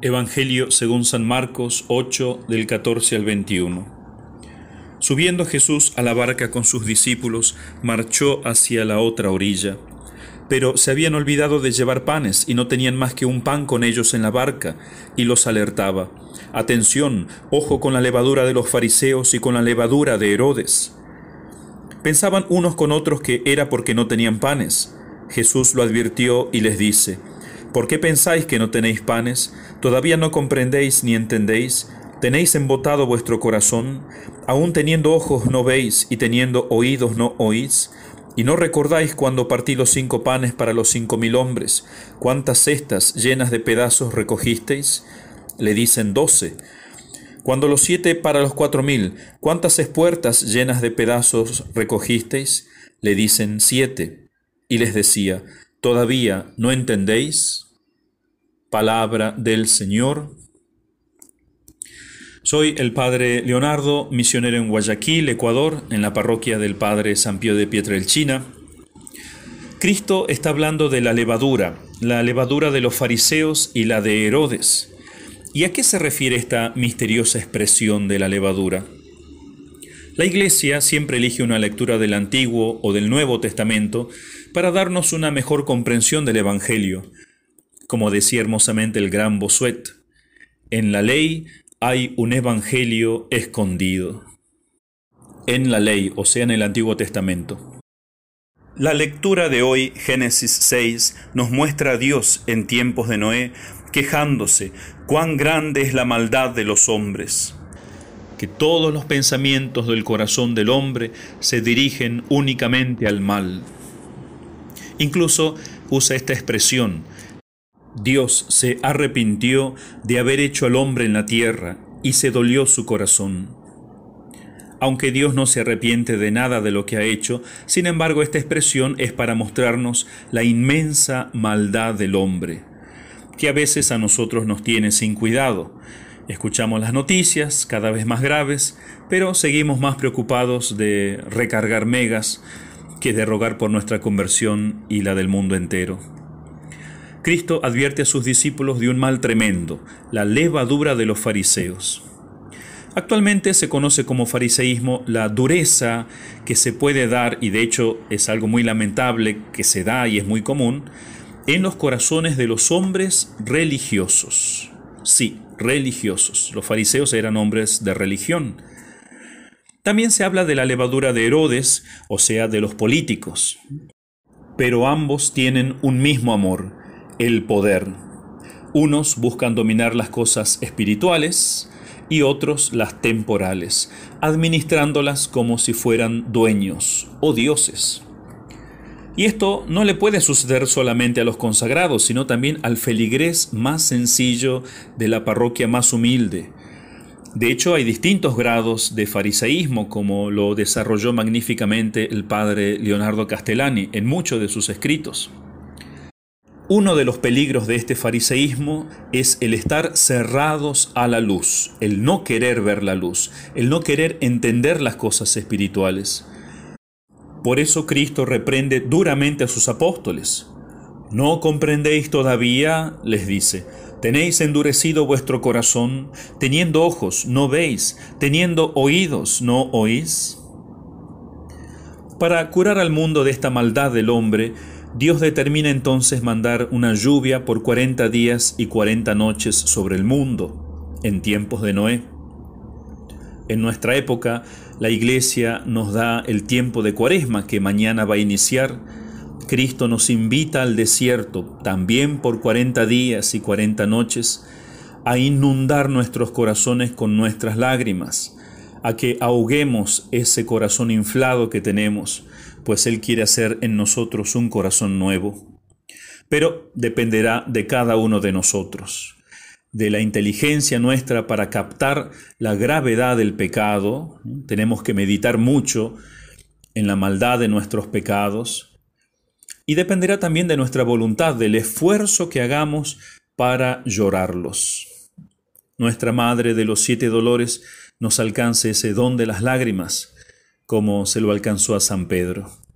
Evangelio según San Marcos 8 del 14 al 21. Subiendo Jesús a la barca con sus discípulos, marchó hacia la otra orilla. Pero se habían olvidado de llevar panes y no tenían más que un pan con ellos en la barca, y los alertaba. Atención, ojo con la levadura de los fariseos y con la levadura de Herodes. Pensaban unos con otros que era porque no tenían panes. Jesús lo advirtió y les dice, ¿Por qué pensáis que no tenéis panes? ¿Todavía no comprendéis ni entendéis? ¿Tenéis embotado vuestro corazón? ¿Aún teniendo ojos no veis y teniendo oídos no oís? ¿Y no recordáis cuando partí los cinco panes para los cinco mil hombres? ¿Cuántas cestas llenas de pedazos recogisteis? Le dicen doce. Cuando los siete para los cuatro mil, ¿cuántas espuertas llenas de pedazos recogisteis? Le dicen siete. Y les decía, ¿todavía no entendéis? palabra del Señor. Soy el Padre Leonardo, misionero en Guayaquil, Ecuador, en la parroquia del Padre San Pío de China. Cristo está hablando de la levadura, la levadura de los fariseos y la de Herodes. ¿Y a qué se refiere esta misteriosa expresión de la levadura? La Iglesia siempre elige una lectura del Antiguo o del Nuevo Testamento para darnos una mejor comprensión del Evangelio, como decía hermosamente el gran Bosuet, En la ley hay un evangelio escondido. En la ley, o sea, en el Antiguo Testamento. La lectura de hoy, Génesis 6, nos muestra a Dios en tiempos de Noé quejándose cuán grande es la maldad de los hombres que todos los pensamientos del corazón del hombre se dirigen únicamente al mal. Incluso usa esta expresión, Dios se arrepintió de haber hecho al hombre en la tierra y se dolió su corazón. Aunque Dios no se arrepiente de nada de lo que ha hecho, sin embargo esta expresión es para mostrarnos la inmensa maldad del hombre, que a veces a nosotros nos tiene sin cuidado. Escuchamos las noticias cada vez más graves, pero seguimos más preocupados de recargar megas que de rogar por nuestra conversión y la del mundo entero. Cristo advierte a sus discípulos de un mal tremendo, la levadura de los fariseos. Actualmente se conoce como fariseísmo la dureza que se puede dar, y de hecho es algo muy lamentable que se da y es muy común, en los corazones de los hombres religiosos. Sí, religiosos. Los fariseos eran hombres de religión. También se habla de la levadura de Herodes, o sea, de los políticos. Pero ambos tienen un mismo amor, el poder. Unos buscan dominar las cosas espirituales y otros las temporales, administrándolas como si fueran dueños o dioses. Y esto no le puede suceder solamente a los consagrados, sino también al feligrés más sencillo de la parroquia más humilde. De hecho, hay distintos grados de fariseísmo, como lo desarrolló magníficamente el padre Leonardo Castellani en muchos de sus escritos. Uno de los peligros de este fariseísmo es el estar cerrados a la luz, el no querer ver la luz, el no querer entender las cosas espirituales. Por eso Cristo reprende duramente a sus apóstoles. No comprendéis todavía, les dice, tenéis endurecido vuestro corazón, teniendo ojos, no veis, teniendo oídos, no oís. Para curar al mundo de esta maldad del hombre, Dios determina entonces mandar una lluvia por 40 días y 40 noches sobre el mundo, en tiempos de Noé. En nuestra época, la iglesia nos da el tiempo de cuaresma que mañana va a iniciar. Cristo nos invita al desierto, también por 40 días y 40 noches, a inundar nuestros corazones con nuestras lágrimas a que ahoguemos ese corazón inflado que tenemos, pues Él quiere hacer en nosotros un corazón nuevo. Pero dependerá de cada uno de nosotros, de la inteligencia nuestra para captar la gravedad del pecado. Tenemos que meditar mucho en la maldad de nuestros pecados. Y dependerá también de nuestra voluntad, del esfuerzo que hagamos para llorarlos. Nuestra Madre de los siete dolores nos alcance ese don de las lágrimas, como se lo alcanzó a San Pedro.